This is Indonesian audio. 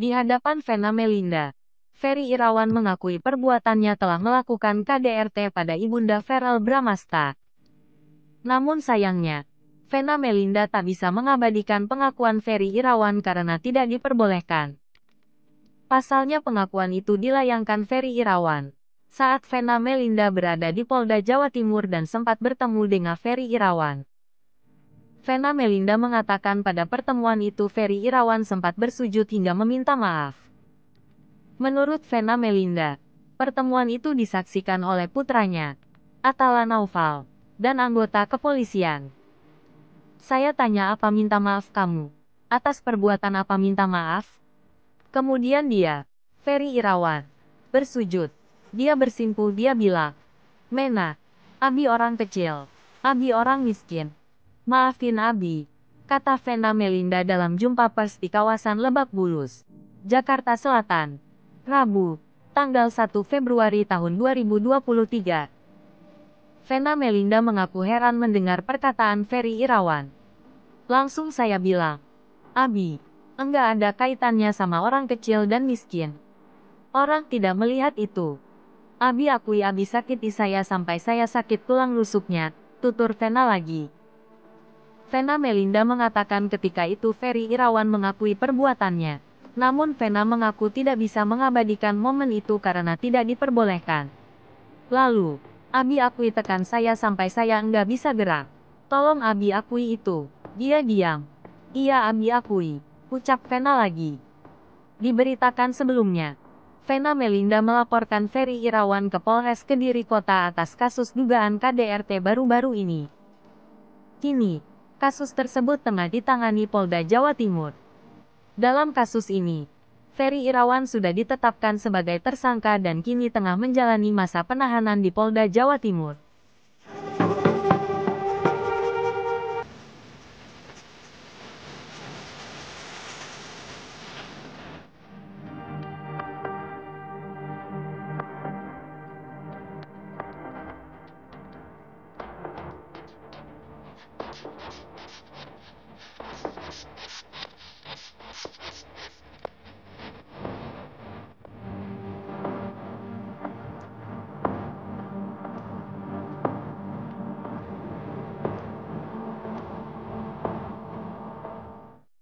Di hadapan Vena Melinda, Ferry Irawan mengakui perbuatannya telah melakukan KDRT pada Ibunda Feral Bramasta. Namun sayangnya, Vena Melinda tak bisa mengabadikan pengakuan Ferry Irawan karena tidak diperbolehkan. Pasalnya pengakuan itu dilayangkan Ferry Irawan saat Vena Melinda berada di Polda Jawa Timur dan sempat bertemu dengan Ferry Irawan. Vena Melinda mengatakan pada pertemuan itu Ferry Irawan sempat bersujud hingga meminta maaf. Menurut Vena Melinda, pertemuan itu disaksikan oleh putranya, Atala Naufal, dan anggota kepolisian. Saya tanya apa minta maaf kamu? Atas perbuatan apa minta maaf? Kemudian dia, Ferry Irawan, bersujud. Dia bersimpul dia bilang, Mena, Abi orang kecil, Abi orang miskin. Maafin Abi, kata Vena Melinda dalam jumpa pers di kawasan Lebak Bulus, Jakarta Selatan, Rabu, tanggal 1 Februari tahun 2023. Vena Melinda mengaku heran mendengar perkataan Ferry Irawan. Langsung saya bilang, Abi, enggak ada kaitannya sama orang kecil dan miskin. Orang tidak melihat itu. Abi akui Abi sakit di saya sampai saya sakit tulang rusuknya, tutur Vena lagi. Vena Melinda mengatakan ketika itu Ferry Irawan mengakui perbuatannya. Namun Vena mengaku tidak bisa mengabadikan momen itu karena tidak diperbolehkan. Lalu, Abi akui tekan saya sampai saya enggak bisa gerak. Tolong Abi akui itu. Dia diam. Iya Abi akui. Ucap Vena lagi. Diberitakan sebelumnya, Vena Melinda melaporkan Ferry Irawan ke Polres Kediri Kota atas kasus dugaan KDRT baru-baru ini. Kini, kasus tersebut tengah ditangani Polda Jawa Timur. Dalam kasus ini, Ferry Irawan sudah ditetapkan sebagai tersangka dan kini tengah menjalani masa penahanan di Polda Jawa Timur.